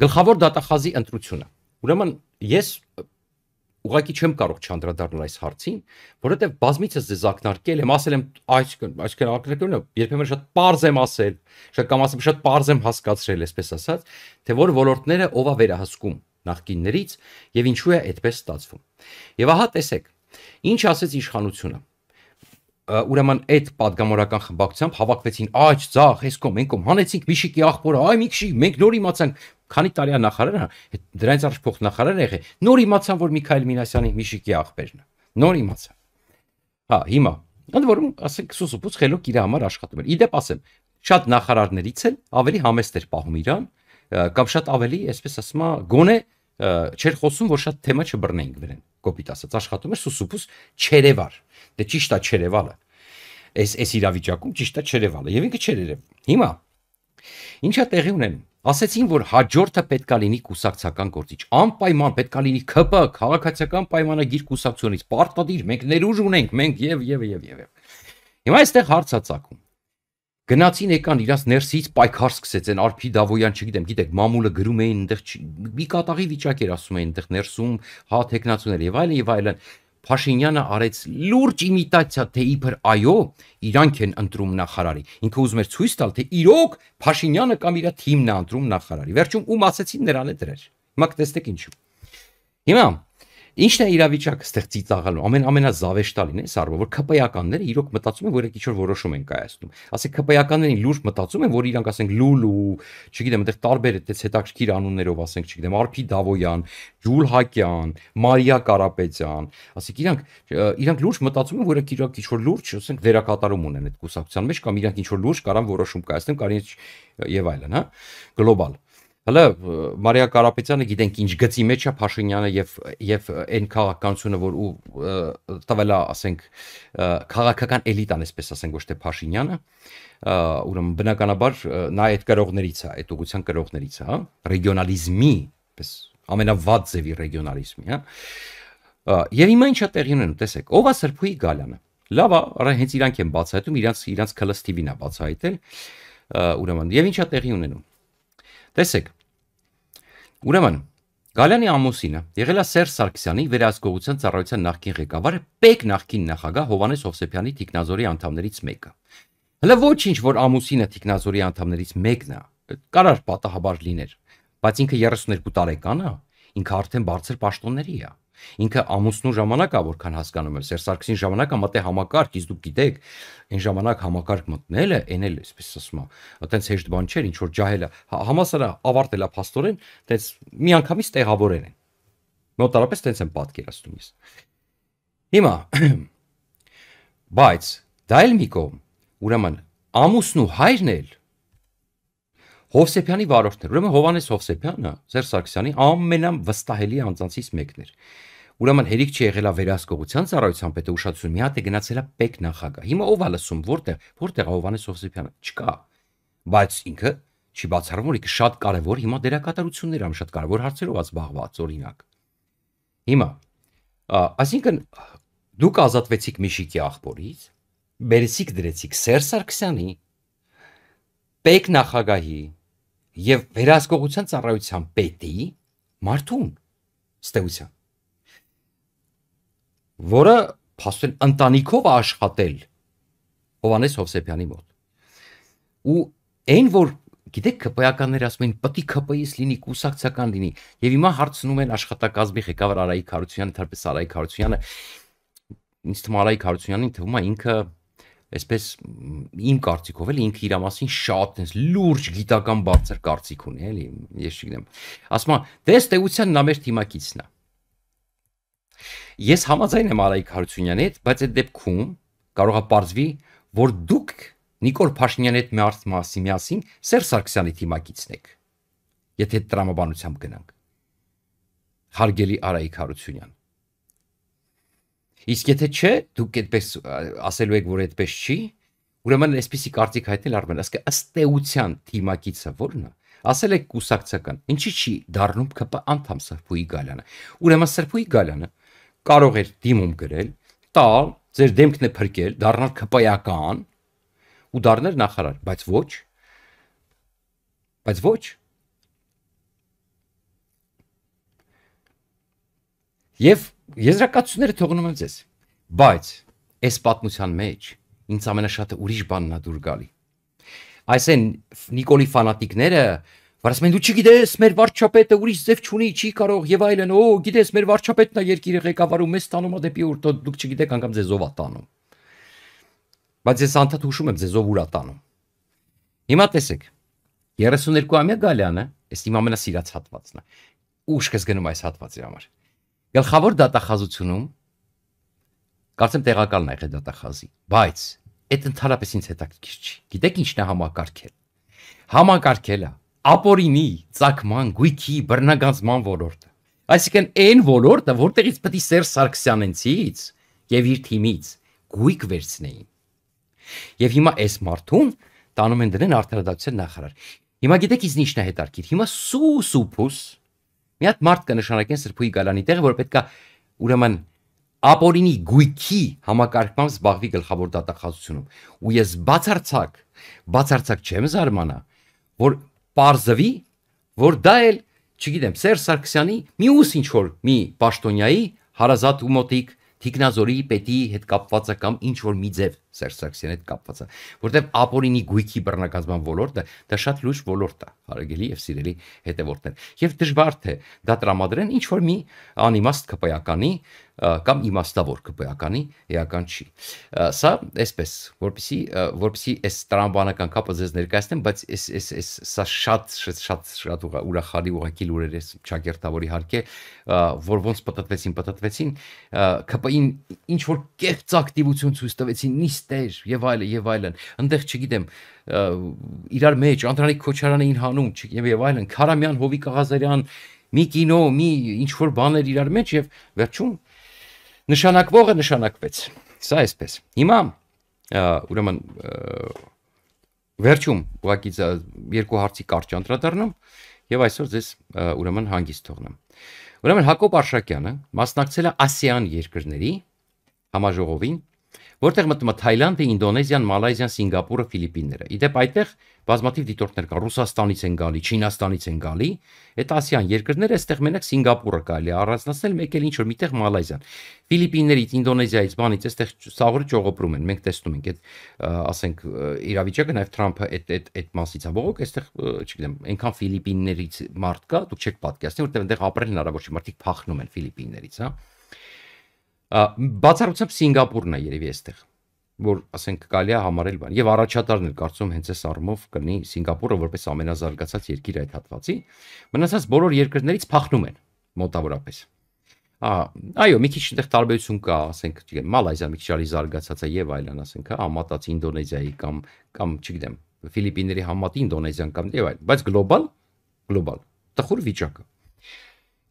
Գլխավոր դատախազի ընտրությունը։ Ուրեմն ես ուղղակի չեմ կարող չանդրադառնալ այս հարցին, որովհետև բազմիցս ձեզ ակնարկել եմ, ասել եմ այս այսքան ակնարկելը երբեմն շատ པարզ եմ ասել, շատ կամ ասեմ շատ པարզ եմ հասկացրել, այսպես ասած, թե որ ոլորտները ովա վերահսկում նախկիններից եւ ինչու է այդպես ստացվում։ Եվ ահա տեսեք, ինչ ասեց իշխանությունը ուրեմն այդ падգամորական խմբակցությամբ հավաքվեցին աջ, ցախ, հեսկոմ, ենկոմ, հանեցինք Միշիկի աղբորը, այ Միշի, մենք նոր իմացանք, քանի տարի է նախարարը, դրանից առաջ փոխնախարար եղել։ Նոր իմացան, որ Միքայել Մինասյանի Միշիկի աղբերն է։ Նոր իմացան։ Հա, հիմա ընդ որում ասենք Սուսուփուց խելոք իր համար աշխատում էր։ Իդեպ ասեմ, շատ նախարարներից էլ ավելի համեստ էր պահում իրան, կամ շատ ավելի, այսպես ասում է, գոնե չեր խոսում, որ շատ թեմա չբռնեինք վրան։ Կոպիտ ասած, աշխատում էր Սուսուփուս չերևար։ Դե ճիշտ է չերևալը։ Այս այս իրավիճակում ճիշտ է չերևալը։ Եվ ինքը չերերև։ Հիմա ինչա տեղի ունենում ասացին, որ հաջորդը պետքա լինի կուսակցական գործիչ։ Անպայման պետքա լինի ՔՊ, քաղաքացիական պայմանագիր կուսակցությունից, պարտադիր, մենք ներուժ ունենք, մենք եւ եւ եւ եւ։ Հիմա այստեղ հարցա ցակում։ Գնացին եկան իրաց ներսից պայքար սկսեցեն Արփի Դավոյան, չգիտեմ, գիտեք, մամուլը գրում էին այնտեղ մի կատաղի վիճակ էր ասում էին այնտեղ ներսում հա տեխնացուներ եւ այլն եւ այլն։ այլ, Փաշինյանը արեց լուրջ իմիտացիա, թե իբր այո, իրանք են ընտրում նախարարի։ Ինքը ուզում էր ցույց տալ, թե իրոք Փաշինյանը կամ իր թիմն է ընտրում նախարարի։ Վերջում ում ասացին նրան է դրել։ Հիմա կտեսնեք ինչու։ Հիմա Ինչն է իրավիճակը ստեղ ծիծաղալու։ Ամեն ամենազավեշտալին է սարվը, որ քպեականները իրոք մտածում են, որ եկի ինչ-որ որոշում են կայացնում։ Ասեք քպեականներին լուրջ մտածում են, որ իրանք ասենք լուլու, չգիտեմ, այնտեղ տարբեր այդպես հետաքրքիր անուններով ասենք, չգիտեմ, Արփի Դավոյան, Ջուլ Հակյան, Մարիա Կարապետյան, ասեք իրանք իրանք լուրջ մտածում են, որ եկի իրանք ինչ-որ լուրջ, ասենք վերակատարում ունեն այդ կուսակցության մեջ կամ իրանք ինչ-որ լուրջ կարան որոշում կայացնեն, կարին եւ այլն, հա։ Գլոբալ Հələ Մարիա Կարապետյանը գիտենք ինչ գծի մեջ է Փաշինյանը եւ եւ այն քաղաքականությունը, որ ու տվել է, ասենք, քաղաքական էլիտան, այսպես ասենք, ոչ թե Փաշինյանը, ուրեմն բնականաբար նա այդ կրողներից է, այդ ուղղության կրողներից է, հա, ռեգիոնալիզմի, պես ամենավատ ձևի ռեգիոնալիզմի, հա։ Եվ հիմա ինչա տեղի ունենում, տեսեք, ով է Սրբուի Գալյանը։ Լավ է, հա հենց իրանք են բացահայտում, իրանք իրանք քլստիվին է բացահայտել, ուրեմն, եւ ինչա տեղի ունենում։ Տեսեք, Ուրեմն Գալյանի ամուսինը եղել է Սերժ Սարգսյանի վերահսկողության ծառայության նախկին ղեկավարը, Պեկ նախկին նախագահ Հովանես Հովսեփյանի Տիկնազորի անդամներից մեկը։ Հələ ոչինչ, որ ամուսինը Տիկնազորի անդամներից մեկն է, կարար պատահաբար լիներ, բայց ինքը 32 տարեկան է, ինքը արդեն բարձր պաշտոնների է։ Ինքը ամուսնու ժամանակ է որքան հասկանում եմ, Սերժ Սարգսյան ժամանակ է մտե համակարգ, իսկ դուք գիտեք, այն ժամանակ համակարգ մտնելը, այն էլ էսպես ասում է, այտենց հեշտ բան չէր, ինչ որ ջահելա, համասարա ավարտելա փաստորեն, այտենց միանգամից տեղավորել են։ Մոտարապես այտենց եմ պատկերացնում ես։ Հիմա բայց դա էլ մի կողմ, ուրեմն ամուսնու հայրն էլ Հովսեփյանի վարորդներ։ Ուրեմն Հովանես Հովսեփյանը Սերժ Սարգսյանի ամենավստահելի անձանցից մեկն էր։ Ուրեմն հերիք չի եղելա վերահսկողության ծառայության պետը ուշադրություն մի հատ է գնացելա պեկ նախագահ։ Հիմա ով է լսում, որտեղ, որտեղ Հովանես Հովսեփյանը։ Չկա։ Բայց ինքը չի բացառվում, որ ինքը շատ կարևոր հիմա դերակատարություններ ամ շատ կարևոր հարցերով զբաղված, օրինակ։ Հիմա, այսինքն դուք ազատվեցիք Միշիկի աղբորից, բերեցիք դրեցիք Սերժ Սարգսյանի, պեկ նախագահի եւ վերահսկողության ծառայության պետի մարդուն ստեյության որը փաստորեն ընտանիքով աշխատել Հովանես Հովսեփյանի մոտ ու այն որ գիտեք քպեականները ասում են պետք է քպեից լինի կուսակցական լինի եւ հիմա հարցնում են աշխատակազմի ղեկավար Արայիկ Խարությունյանը թերպես Արայիկ Խարությունյանը ինձ թվում Արայիկ Խարությունյանին թվում է ինքը այսպես իմ կարծիքով էլ ինքը իր մասին շատ այնս լուրջ գիտական բարձր կարծիք ունի, էլի, ես չգիտեմ։ Ասում եմ, դե ստեղության նա մեր թիմակիցն է։ Ես համաձայն եմ Արայիկ Հարությունյանի հետ, բայց այդ դեպքում կարող է ողջվի, որ դուք Նիկոլ Փաշինյանի հետ մարդ մասի միասին Սերժ Սարգսյանի թիմակիցն եք։ Եթե տրամաբանությամբ գնանք։ Հարգելի Արայիկ Հարությունյան, Իսկ եթե չէ, դուք այդպես ասելու եք, որ այդպես չի, ուրեմն այսպիսի կարծիք հայտնել արմեն, ասկե ըստ էության թիմակիցը ո՞րն է։ Ասել եք կուսակցական։ Ինչի՞ չի դառնում ԿՊ անդամ Սրփուի Գալյանը։ Ուրեմն Սրփուի Գալյանը կարող էր դիմում գրել, տալ, ձեր դեմքն է փրկել, դառնալ ԿՊ-ական ու դառնալ նախարար, բայց ոչ։ Բայց ոչ, Եվ եզրակացությունները թողնում եմ ձեզ։ Բայց այս պատմության մեջ ինձ ամենաշատը ուրիշ բանն է դուր գալի։ Այս են Նիկոլի ֆանատիկները, Վարս մենք դու չգիտես, մեր վարչապետը ուրիշ ձև չունի, չի կարող եւ այլն։ Օ, գիտես, մեր վարչապետն է երկիրը ղեկավարում, մեզ տանում է դեպի օրտո, դուք չգիտեք անգամ ձեզ ով է տանում։ Բայց ես անդադ հուշում եմ ձեզ ով ուր է տանում։ Հիմա տեսեք, 32-ամյա Գալյանը, ես իմ ամենասիրած հատվածն է։ Ուշ կս գնում այս հատվածի համար։ Գլխավոր դատախազությունում կարծեմ տեղակալն է եղել դատախազի, բայց այդ ընդհանրապես ինձ հետաքրքիր չի։ Գիտեք ինչն է համակարգել։ Համակարգելա ապորինի, ցակման, գույքի, բռնագանձման ոլորտը։ Այսինքն այն ոլորտը, որտեղից պետք է Սերժ Սարգսյանենցից եւ իր թիմից գույք վերցնեին։ Եվ հիմա այս մարդուն տանում են դրան արտարադատության նախարար։ Հիմա գիտեք ինձ ինչն է հետարքիր։ Հիմա սուս ու փուս սու Մի հատ մարդ կնշանակեն Սրբուի Գալանի տեղը, որ պետքա ուրեմն ապօրինի գույքի համակարգմամբ զբաղվի գլխավոր դատախազությունում։ Ու ես բացարձակ, բացարձակ չեմ զարմանա, որ parzvi, որ դա էլ, չգիտեմ, Սերժ Սարգսյանի միուս ինչ որ մի պաշտոնյայի հարազատ ու մոտիկ Տիկնազորի պետի հետ կապվածը կամ ինչ որ մի ձև Սերժ Սարգսյանի հետ կապված է, որտեղ ապօրինի գույքի բռնակազմման ոլորտը դա շատ լուրջ ոլորտ է, հարագելի եւ սիրելի հետևորդներ։ Եվ դժվար թե դա տրամադրեն ինչ որ մի անիմաստ կպայականի կամ իմաստավոր կպայականի էական չի։ Սա այսպես, որբիսի որբիսի այս տրամաբանական կապը ձեզ ներկայացնեմ, բայց այս այս այս սա շատ շատ շատ շատ ուրախալի ուղակի լուրեր է ճակերտավոր իհարկե, որ ոնց պատտվեցին, պատտվեցին, ԿՊ-ին ինչ որ կեղծ ակտիվություն ցույց տվեցին նիստ նստեր եւ այլն եւ այլն այնտեղ չգիտեմ իրար մեջ Անդրանիկ Քոչարանին հանում եւ եւ այլն Քարամյան Հովիկ Ղազարյան մի կինո մի ինչ որ բաներ իրար մեջ եւ վերջում նշանակվողը նշանակվեց սա էսպես հիմա ուրեմն վերջում ուղղակի երկու հարցի կարճ անդրադառնում եւ այսօր ձեզ ուրեմն հանգիստ թողնեմ։ Ուրեմն Հակոբ Արշակյանը մասնակցել է ASEAN երկրների համաժողովին որտեղ մտնում է Թայլանդը, Ինդոնեզիան, Մալայզիան, Սինգապուրը, Ֆիլիպինները։ Իդեպ այդտեղ բազմաթիվ դիտորդներ կան, Ռուսաստանից են գալի, Չինաստանից են գալի, այդ ասիան երկրները, այստեղ մենակ Սինգապուրը կարելի առանձնացնել, մեկ էլ ինչ որ միտեղ Մալայզիան։ Ֆիլիպիններից, Ինդոնեզիայից, բանից այստեղ սաղորը ճողոպրում են։ Մենք տեսնում ենք այդ ասենք իրավիճակը, նաև Թրամփը այդ այդ այդ մասից է ողոք, այստեղ, չգիտեմ, այնքան Ֆիլիպիններից մարդ կա, դուք չեք պատկերացնի, որտեղ այնտեղ ապրել հնարավոր չէ, մարդիկ փախնում են Ֆիլիպիններից, հա բացառությամբ Սինգապուրն է երևի այստեղ որ ասենք կարելի է համարել բան եւ առաջատարն է կարծում հենց այս առումով կնի Սինգապուրը որպես ամենազարգացած երկիր այդ հատվածի մնացած բոլոր երկրներից փախնում են մոտավորապես Ա, այո, մի քիչ այնտեղ տարբերություն կա, ասենք, չգիտեմ, Մալայզիա մի քիչ ավելի զարգացած է եւ այլն, ասենք, հա, համատած Ինդոնեզիայի կամ կամ չգիտեմ, Ֆիլիպինների համատի Ինդոնեզիան կամ եւ այլն, բայց գլոբալ գլոբալ տխուր վիճակը։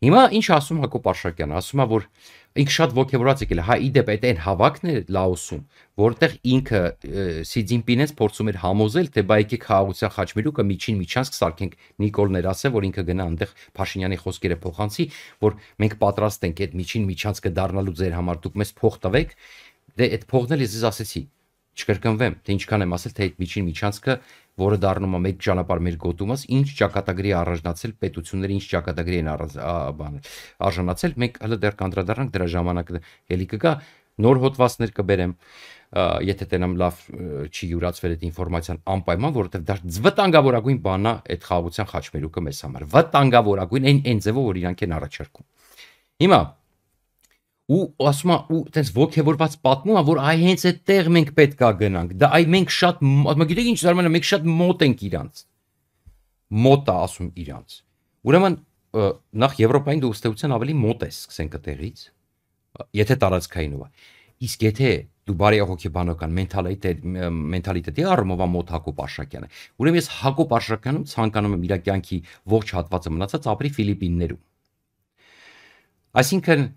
Հիմա ինչ ասում Հակոբ Արշակյանը, ասում է, որ ինքը շատ ողջորած եկել է հա իդեպ այդ այն հավաքն է լաոսում որտեղ ինքը Սի Ցինպինից փորձում էր համոզել թե բա եկեք խաղաղության խաչմերուկը միջին միջանցք սարքենք Նիկոլն էր ասել որ ինքը գնա այնտեղ Փաշինյանի խոսքերը փոխանցի որ մենք պատրաստ ենք այդ միջին միջանցքը դառնալու ձեր համար դուք մեզ փող տվեք դե այդ փողն էլ ես ասեցի չկրկնվեմ, թե ինչքան եմ ասել, թե այդ միջին միջանցքը, որը դառնում է մեկ ճանապարհ մեր գոտումս, ինչ ճակատագրի առանձնացել պետությունները, ինչ ճակատագրի են բան արժանացել, մենք հələ դեռ կանդրադառնանք դրա ժամանակը, ելի կգա նոր հոդվածներ կբերեմ եթե տենամ լավ չի յուրացվել այդ ինֆորմացիան անպայման, որովհետև դա վտանգավորագույն բանա այդ խաղացան խաչմերուկը մեզ համար։ Վտանգավորագույն այն այն ձևով, որ իրանք են առաջարկում։ Հիմա ու ասում է ու տենց ողքեվորված պատմում է որ այ հենց այդտեղ մենք պետքա գնանք դա այ մենք շատ ասում գիտեք ինչ զարմանալի մենք շատ մոտ ենք իրանց մոտ է ասում իրանց ուրեմն նախ եվրոպային դու ըստեյության ավելի մոտ ես սկսենք այդտեղից եթե տարածքայինով է իսկ եթե դու բարի հոգեբանական մենթալիտետ մենթալիտետի դե առումով ամոթ Հակոբ Արշակյանը ուրեմն ես Հակոբ Արշակյանում ցանկանում եմ իր կյանքի ողջ հատվածը մնացած ապրի Ֆիլիպիններում այսինքն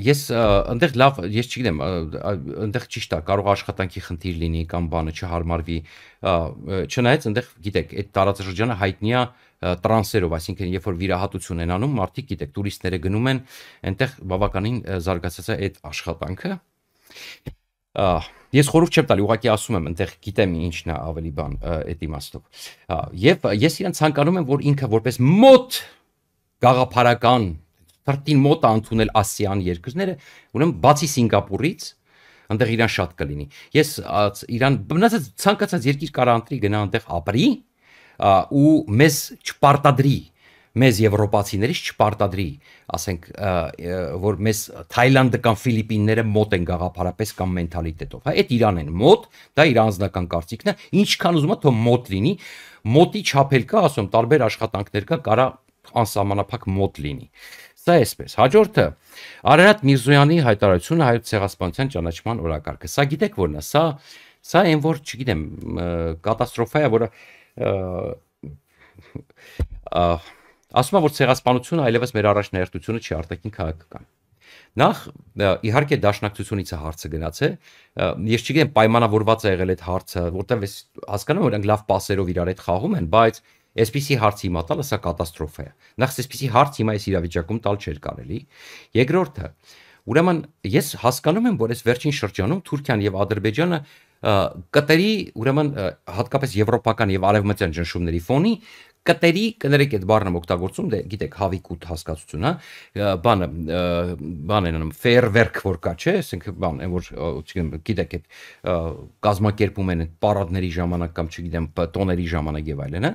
ես այնտեղ լավ ես չգիտեմ այնտեղ ճիշտ է կարող աշխատանքի խնդիր լինի կամ բանը չհարմարվի չնայած այնտեղ գիտեք այդ տարածաշրջանը հայտնի է տրանսերով, այսինքն երբ որ վիրահատություն են անում, մարդիկ գիտեք տուրիստները գնում են այնտեղ բավականին զարգացած է այդ աշխատանքը ես խորհուրդ չեմ տալի, ուղղակի ասում եմ, այնտեղ գիտեմ ինչն է ավելի բան այդ իմաստով։ Եվ ես իրեն ցանկանում եմ, որ ինքը որպես մոտ գաղափարական հրտին մոտ անցունել ասիան երկրները, ուրեմն բացի Սինգապուրից, այնտեղ Իրան շատ կլինի։ Ես Իրան մնացած ցանկացած երկիր կարա ընտրի գնա այնտեղ ապրի ու մեզ չպարտադրի մեզ եվրոպացիներից չպարտադրի, ասենք, որ մեզ Թայլանդը կամ Ֆիլիպինները մոտ են գաղափարապես կամ մենթալիտետով, հա, այդ Իրան են մոտ, դա իր անձնական կարծիքն է, ինչքան ուզում է թող մոտ լինի, մոտի չափել կա, ասում, տարբեր աշխատանքներ կա, կարա անսահմանափակ մոտ լինի։ Ա Սա էսպես։ Հաջորդը Արարատ Միրզոյանի հայտարարությունը հայոց ցեղասպանության ճանաչման օրակարգը։ Սա գիտեք որն է, սա սա այն որ, չգիտեմ, կատաստրոֆա է, որը ասում է որ ցեղասպանությունը այլևս մեր առաջնահերթությունը չի արտաքին քաղաքական։ Նախ իհարկե դաշնակցությունից է հարցը գնաց է։ Ես չգիտեմ պայմանավորված է եղել այդ հարցը, որտեղ ես հասկանում եմ որ իրենք լավ պասերով իրար հետ խաղում են, բայց Այսպիսի հարց հիմա տալը սա կատաստրոֆա է։ Նախ այսպիսի հարց հիմա այս իրավիճակում տալ չէր կարելի։ Երկրորդը, ուրեմն ես հասկանում եմ, որ այս վերջին շրջանում Թուրքիան եւ Ադրբեջանը կտրի ուրեմն հատկապես եվրոպական եւ արևմտյան ճնշումների ֆոնի կտերի կներեք այդ բառն եմ օգտագործում, դե գիտեք, հավիկուտ հասկացությունը, բանը բան են անում ֆեյերվերք որ կա, չէ, ասենք բան, այն որ գիտեք այդ կազմակերպում են այդ պարադների ժամանակ կամ չգիտեմ, տոների ժամանակ եւ այլն,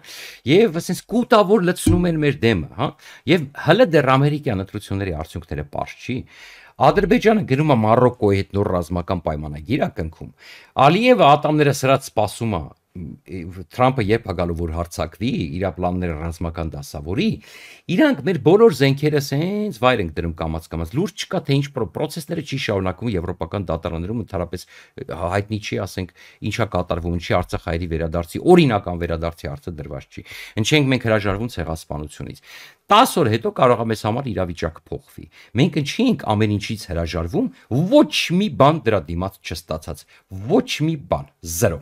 եւ ասենց կուտավոր լցնում են մեր դեմը, հա? Եվ հələ դեռ ամերիկյան ընտրությունների արդյունքները པարզ չի։ Ադրբեջանը գնում է Մարոկոյի հետ նոր ռազմական պայմանագիր ակնքում։ Ալիևը ատամները սրած սպասում է Թրամփը երբ հագալու որ հարցակվի, իր պլանները ռազմական դասավորի, իրանք մեր բոլոր զենքերս հենց վայր ենք դրում կամած-կամած։ Լուրջ չկա թե ինչ process-ները չի շարունակվում եվրոպական դատարաններում ընդհանրապես հայտնի չի, ասենք, ինչա կատարվում, ինչի Արցախ հայերի վերադարձի, օրինական վերադարձի հարցը դրված չի։ Ինչենք մենք հրաժարվում ցեղասպանությունից։ 10 օր հետո կարող է մեզ համար իրավիճակը փոխվի։ Մենք ինչի ենք ամեն ինչից հրաժարվում, ոչ մի բան դրա դիմաց չստացած։ Ոչ մի բան, 0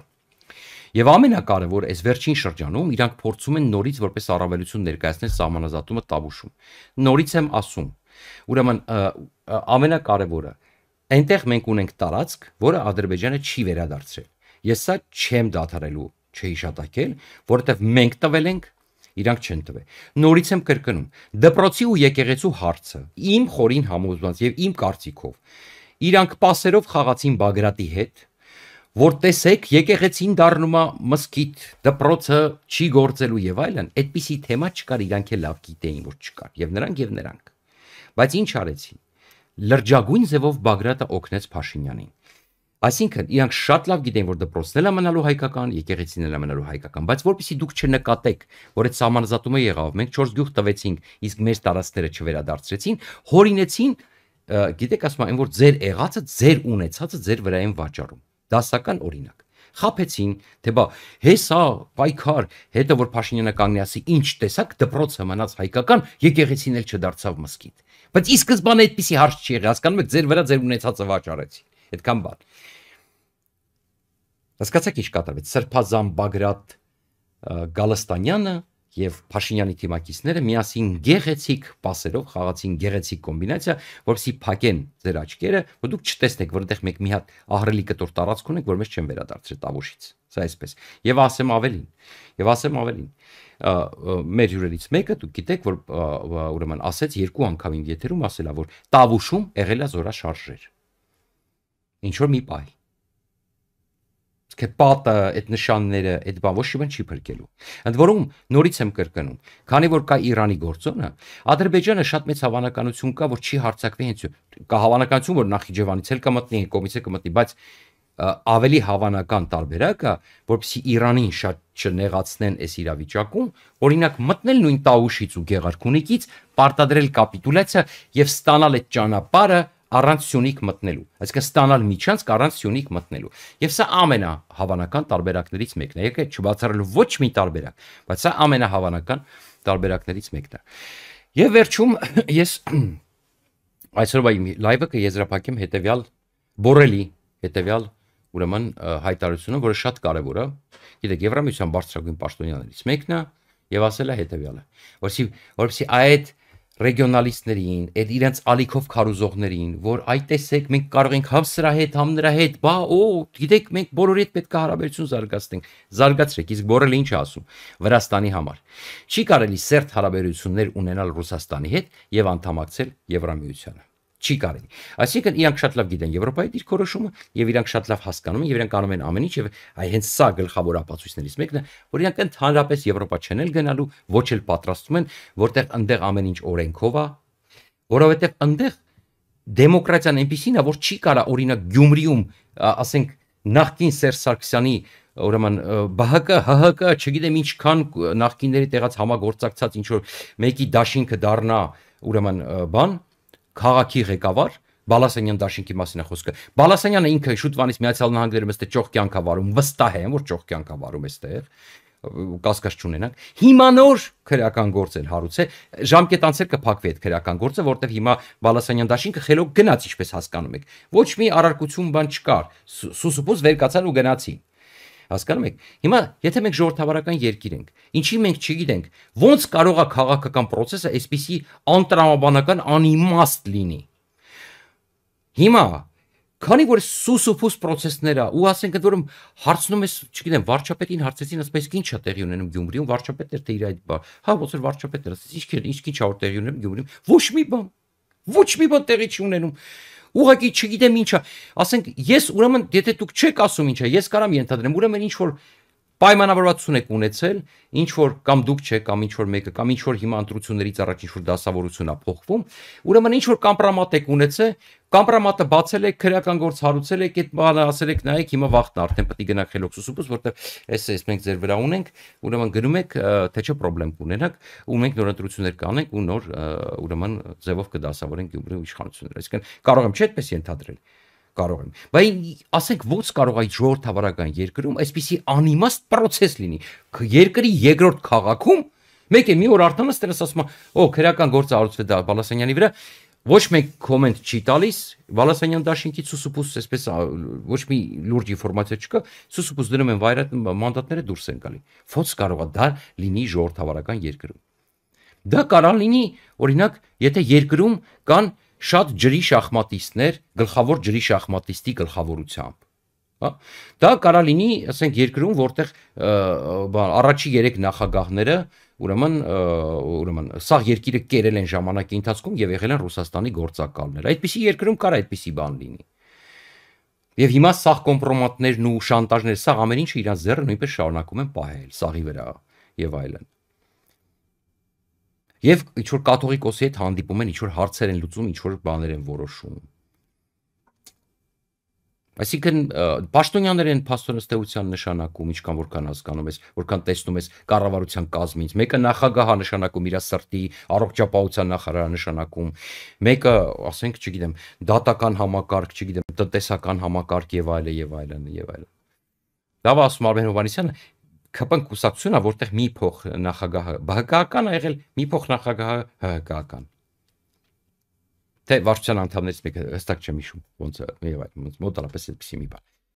Եվ ամենակարևոր այս վերջին շրջանում իրանք փորձում են նորից որպես առավելություն ներկայացնել սահմանազատումը տավուշում։ Նորից եմ ասում։ Ուրեմն ամենակարևորը այնտեղ մենք ունենք տարածք, որը Ադրբեջանը չի վերադարձրել։ Ես սա չեմ դադարելու, չհիշատակել, որովհետև մենք տվել ենք իրանք չեն տվել։ Նորից եմ կրկնում. դպրոցի ու եկեղեցու հարցը իմ խորին համոզված եւ իմ կարծիքով իրանք պասերով խաղացին Բագրատի հետ, որ տեսեք եկեղեցին դառնում է մսկիթ, դպրոցը չի գործելու եւ այլն, այդպիսի թեմա չկար, իրանք էլ լավ գիտեին, որ չկար, եւ նրանք եւ նրանք։ Բայց ինչ արեցին։ Լրջագույն ձևով Բագրատը օգնեց Փաշինյանին։ Այսինքն իրանք շատ լավ գիտեն, որ դպրոցն էլ է մնալու հայկական, եկեղեցին էլ է մնալու հայկական, բայց որpիսի դուք չնկատեք, որ այդ համանզատումը եղավ, մենք 4 գյուղ տվեցինք, իսկ մեր տարածքները չվերադարձրեցին, հորինեցին, գիտեք, ասում եմ, որ ձեր եղածը, ձեր ունեցածը ձեր վրա են վաճառում դասական օրինակ խափեցին, թե բա հեսա պայքար, հետո որ Փաշինյանը կանգնեցի, ինչ տեսակ դպրոցը մնաց հայկական, եկեղեցին էլ չդարձավ մսկիթ։ Բայց ի սկզբանե այդպիսի հարց չի եղել, հասկանում եք, ձեր վրա ձեր ունեցածը վաճառեցին։ Այդքան բան։ Հասկացաք ինչ կատարվեց։ Սրբազան Բագրատ Գալստանյանը եւ Փաշինյանի թիմակիցները միասին գեղեցիկ պասերով խաղացին գեղեցիկ կոմբինացիա, որովհետեւ փակեն ձեր աչքերը, որ դուք չտեսնեք, որտեղ մեկ մի հատ ահրելի կտոր տարածք ունեք, որ մեզ չեն վերադարձրել տավուշից։ Սա այսպես։ Եվ ասեմ ավելին։ Եվ ասեմ ավելին։ Ա, մեր հյուրերից մեկը, դուք գիտեք, որ ուրեմն ասեց երկու անգամ իմ եթերում ասելա, որ տավուշում եղելա զորաշարժեր։ Ինչ որ մի պահի թե պատը, այդ նշանները, այդ բան ոչ իվն չի փրկելու։ Ընդ որում նորից եմ կրկնում, քանի որ կա Իրանի գործոնը, Ադրբեջանը շատ մեծ հավանականություն կա, որ չի հարցակվի հենց կա հավանականություն, որ Նախիջևանից էլ կմտնի, կոմից է կմտնի, բայց ավելի հավանական տարբերակը, որովհետեւ Իրանին շատ չնեղացնեն այս իրավիճակում, օրինակ մտնել նույն Տաուշից ու Գեղարքունիքից, պարտադրել կապիտուլյացիա եւ ստանալ այդ ճանապարհը առանց սյունիկ մտնելու, այսինքն ստանալ միջանցք առանց սյունիկ մտնելու։ Եվ սա ամենահավանական տարբերակներից մեկն է, եկեք չբացառելու ոչ մի տարբերակ, բայց սա ամենահավանական տարբերակներից մեկն է։ Եվ վերջում ես այսօրվա իմ լայվը կեզրափակեմ հետեւյալ բորելի հետեւյալ ուրեմն հայտարարությունը, որը շատ կարևոր է։ Գիտեք, Եվրամիության բարձրագույն պաշտոնյաներից մեկն է եւ ասել է հետեւյալը, որսի որպեսի այդ որ ռեգիոնալիստներին, այդ իրենց ալիքով քարուզողներին, որ այ տեսեք, մենք կարող ենք համ սրա հետ, համ նրա հետ, բա օ, գիտեք, մենք բոլորի հետ պետք է հարաբերություն զարգացնենք։ Զարգացրեք, իսկ Բորելը ինչ ասում Վրաստանի համար։ Չի կարելի սերտ հարաբերություններ ունենալ Ռուսաստանի հետ եւ անդամակցել Եվրամիությանը չի կարելի։ Այսինքն իրանք շատ լավ գիտեն Եվրոպայի դիրքորոշումը եւ իրանք շատ լավ հասկանում են եւ իրանք անում են ամեն ինչ եւ այ հենց սա գլխավոր ապացույցներից մեկն է, որ իրանք ընդհանրապես Եվրոպա չեն էլ գնալու, ոչ էլ պատրաստվում են, որտեղ ընդեղ ամեն ինչ օրենքով է, որովհետեւ ընդեղ դեմոկրատիան այնպեսին է, որ չի կարա օրինակ Գյումրիում, ասենք, նախկին Սերժ Սարգսյանի ուրեմն ԲՀԿ, ՀՀԿ, չգիտեմ ինչքան նախկինների տեղած համագործակցած ինչ որ մեկի դաշինքը դառնա, ուրեմն բան, քաղաքի ղեկավար Բալասանյան դաշինքի մասին է խոսքը։ Բալասանյանը ինքը շուտվանից Միացյալ Նահանգներում ըստ ճոխ կյանք ավարում, վստահ եմ, որ ճոխ կյանք ավարում էստեղ կասկած չունենանք։ Հիմա նոր քրեական գործ են հարուցե, ժամկետ անցել կփակվի այդ քրեական գործը, որտեղ հիմա Բալասանյան դաշինքը խելոք գնաց, ինչպես հասկանում եք։ Ոչ մի առարկություն բան չկար։ Սուսուփուս վեր կացան ու գնացին Հասկանում եք։ Հիմա, եթե մենք ժողովրդավարական երկիր ենք, ինչի մենք չգիտենք, ո՞նց կարող է քաղաքական process-ը այսպիսի անտրամաբանական անիմաստ լինի։ Հիմա Քանի որ սուսուփուս process-ներ է, ու ասենք այդ որում հարցնում ես, չգիտեմ, վարչապետին հարցեցին, ասում ես, ինչ է տեղի ունենում Գյումրիում, վարչապետն էր թե իր այդ բա։ Հա, ոնց որ վարչապետն էր, ասես, ինչ ինչ ինչ է որ տեղի ունենում Գյումրիում։ Ոչ մի բան։ Ոչ մի բան տեղի չի ունենում։ Ուղղակի չգիտեմ ինչա, ասենք ես ուրեմն եթե դուք չեք ասում ինչա, ես կարամ ենթադրեմ, ուրեմն ինչ որ պայմանավորվածություն եք ունեցել, ինչ որ կամ դուք չեք, կամ ինչ որ մեկը, կամ ինչ որ հիմա ընտրություններից առաջ ինչ որ դասավորություն է փոխվում, ուրեմն ինչ որ կամպրամատ եք ունեցել, կամպրամատը բացել եք, քրեական գործ հարուցել եք, այդ բանը ասել եք, նայեք, հիմա վախտն արդեն պետք է գնաք հելոքսուսուպուս, որտեղ էս էս մենք ձեր վրա ունենք, ուրեմն գնում եք, թե չէ խնդրեմ կունենanak, ու մենք նոր ընտրություններ կանենք ու նոր ուրեմն ձևով կդասավորենք Գյումրու իշխանությունները։ Այսինքն կարող եմ չէ՞ այդպես ենթադրել։ են կարող եմ։ Բայց ասենք ո՞նց կարող այդ ժողովրդ հավարական երկրում այսպիսի անիմաստ process լինի։ Երկրի երկրորդ քաղաքում մեկ է մի օր արդեն ստրես ասում է, օ, քրական գործը արուցվել դա Բալասանյանի վրա, ոչ մեկ կոմենտ չի տալիս, Բալասանյան դաշինքի սուսուպուս այսպես ոչ մի լուրջ ինֆորմացիա չկա, սուսուպուս դնում են վայրատ մանդատները դուրս են գալի։ Ո՞նց կարող է դա լինի ժողովրդ հավարական երկրում։ Դա կարող լինի, օրինակ, եթե երկրում կան շատ ջրի շախմատիստներ, գլխավոր ջրի շախմատիստի գլխավորությամբ, հա։ Դա կարա լինի, ասենք երկրում, որտեղ բան առաջի 3 նախագահները ուրեմն ուրեմն սաղ երկիրը կերել են ժամանակի ընթացքում եւ եղել են Ռուսաստանի գործակալներ։ Այդպիսի երկրում կարա այդպիսի բան լինի։ Եվ հիմա սաղ կոմպրոմատներն ու շանտաժները, սաղ ամեն ինչը իրաց ձեռը նույնպես շարունակում են պահել սաղի վրա եւ այլն։ Եվ ինչ որ կաթողիկոսի հետ հանդիպում են, ինչ որ հարցեր են լուծում, ինչ որ բաներ են որոշում։ Այսինքն պաշտոնյաները են փաստորստեղության նշանակում, ինչքան որքան հասկանում ես, որքան տեսնում ես կառավարության կազմից։ Մեկը նախագահա նշանակում իր սրտի, առողջապահության նախարարը նշանակում, մեկը, ասենք, չգիտեմ, դատական համակարգ, չգիտեմ, տնտեսական համակարգ եւ այլն եւ այլն եւ այլն։ Լավ ասում Արմեն Հովանեսյանը, ԿՊ կուսակցությունը, որտեղ մի փող նախագահը ԲՀԿ-ական է եղել, մի փող նախագահը ՀՀԿ-ական։ Թե վարչության անդամներից մեկը հստակ չեմ հիշում, ոնց է, եւ այլ, ոնց մոտալապես այդպեսի մի բան։